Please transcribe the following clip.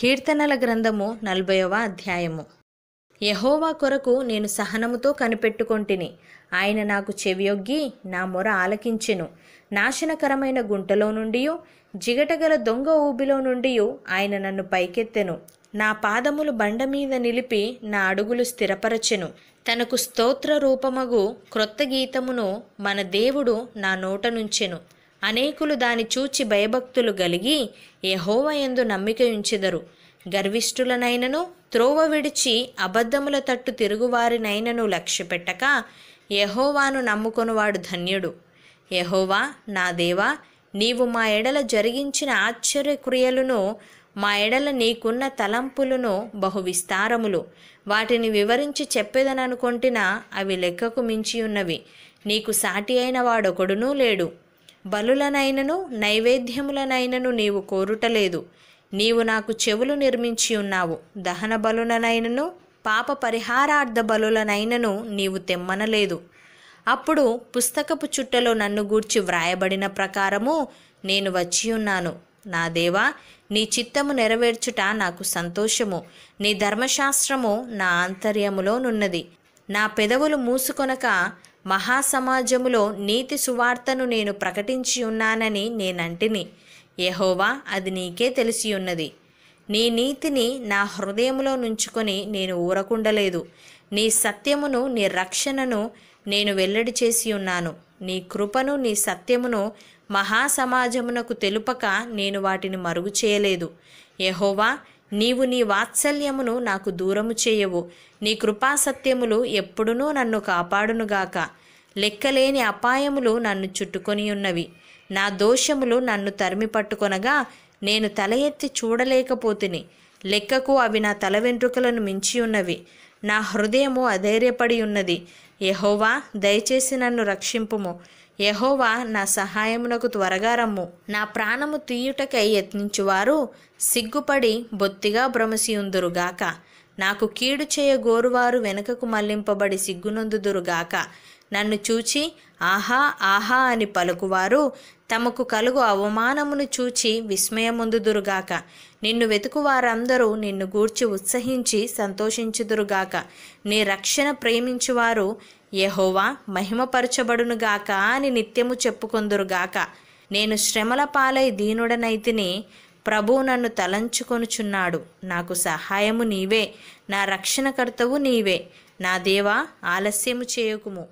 కీర్తనల గ్రంథము నలభైవ అధ్యాయము యహోవా కొరకు నేను సహనముతో కనిపెట్టుకొంటిని ఆయన నాకు చెవియొగ్గి నా మొర ఆలకించెను నాశనకరమైన గుంటలో నుండి జిగటగల దొంగ ఊబిలో నుండి ఆయన నన్ను పైకెత్తెను నా పాదములు బండ మీద నిలిపి నా అడుగులు స్థిరపరచెను తనకు స్తోత్ర రూపమగు క్రొత్త గీతమును మన దేవుడు నా నోట నుంచెను అనేకులు దాని చూచి భయభక్తులు గలిగి ఎందు నమ్మిక ఉంచెదరు గర్విష్ఠులనైనను త్రోవ విడిచి అబద్ధముల తట్టు తిరుగువారినైనను లక్ష్యపెట్టక యహోవాను నమ్ముకొనువాడు ధన్యుడు యహోవా నా దేవా నీవు మా ఎడల జరిగించిన ఆశ్చర్యక్రియలను మా ఎడల నీకున్న తలంపులను బహు విస్తారములు వాటిని వివరించి చెప్పేదననుకుంటున్నా అవి లెక్కకు మించియున్నవి నీకు సాటి అయిన వాడొకడునూ లేడు బలులనైనను నైవేద్యములనైనను నీవు కోరుటలేదు నీవు నాకు చెవులు నిర్మించి ఉన్నావు దహన బలులనైనను పాప పరిహారార్థ బలులనైనను నీవు తెమ్మనలేదు అప్పుడు పుస్తకపు చుట్టలో నన్ను గూర్చి వ్రాయబడిన ప్రకారము నేను వచ్చి ఉన్నాను నా దేవా నీ చిత్తము నెరవేర్చుట నాకు సంతోషము నీ ధర్మశాస్త్రము నా ఆంతర్యములోనున్నది నా పెదవులు మూసుకొనక మహాసమాజములో నీతి సువార్తను నేను ప్రకటించి ఉన్నానని నేనంటిని యహోవా అది నీకే తెలిసి ఉన్నది నీ నీతిని నా హృదయంలో నుంచుకొని నేను ఊరకుండలేదు నీ సత్యమును నీ రక్షణను నేను వెల్లడి చేసి ఉన్నాను నీ కృపను నీ సత్యమును మహాసమాజమునకు తెలుపక నేను వాటిని మరుగు చేయలేదు యహోవా నీవు నీ వాత్సల్యమును నాకు దూరము చేయవు నీ కృపాసత్యములు ఎప్పుడునూ నన్ను కాపాడునుగాక లెక్కలేని అపాయములు నన్ను చుట్టుకొని ఉన్నవి నా దోషములు నన్ను తరిమి పట్టుకొనగా నేను తల ఎత్తి చూడలేకపోతిని లెక్కకు అవి నా తల వెంట్రుకలను మించి ఉన్నవి నా హృదయము అధైర్యపడి ఉన్నది యహోవా దయచేసి నన్ను రక్షింపుము యహోవా నా సహాయమునకు త్వరగా రమ్ము నా ప్రాణము తీయుటకై యత్నించువారు సిగ్గుపడి బొత్తిగా భ్రమసియుందురుగాక నాకు కీడు చేయ గోరువారు వెనుకకు మళ్లింపబడి సిగ్గునందుదురుగాక నన్ను చూచి ఆహా ఆహా అని పలుకువారు తమకు కలుగు అవమానమును చూచి విస్మయముందుదురుగాక నిన్ను వెతుకువారందరూ నిన్ను గూర్చి ఉత్సహించి సంతోషించుదురుగాక నీ రక్షణ ప్రేమించువారు యహోవా మహిమపరచబడునుగాక అని నిత్యము చెప్పుకొందురుగాక నేను శ్రమల పాలై దీనుడనైతిని ప్రభు నన్ను తలంచుకొనుచున్నాడు నాకు సహాయము నీవే నా రక్షణకర్తవు నీవే నా దేవా ఆలస్యము చేయకుము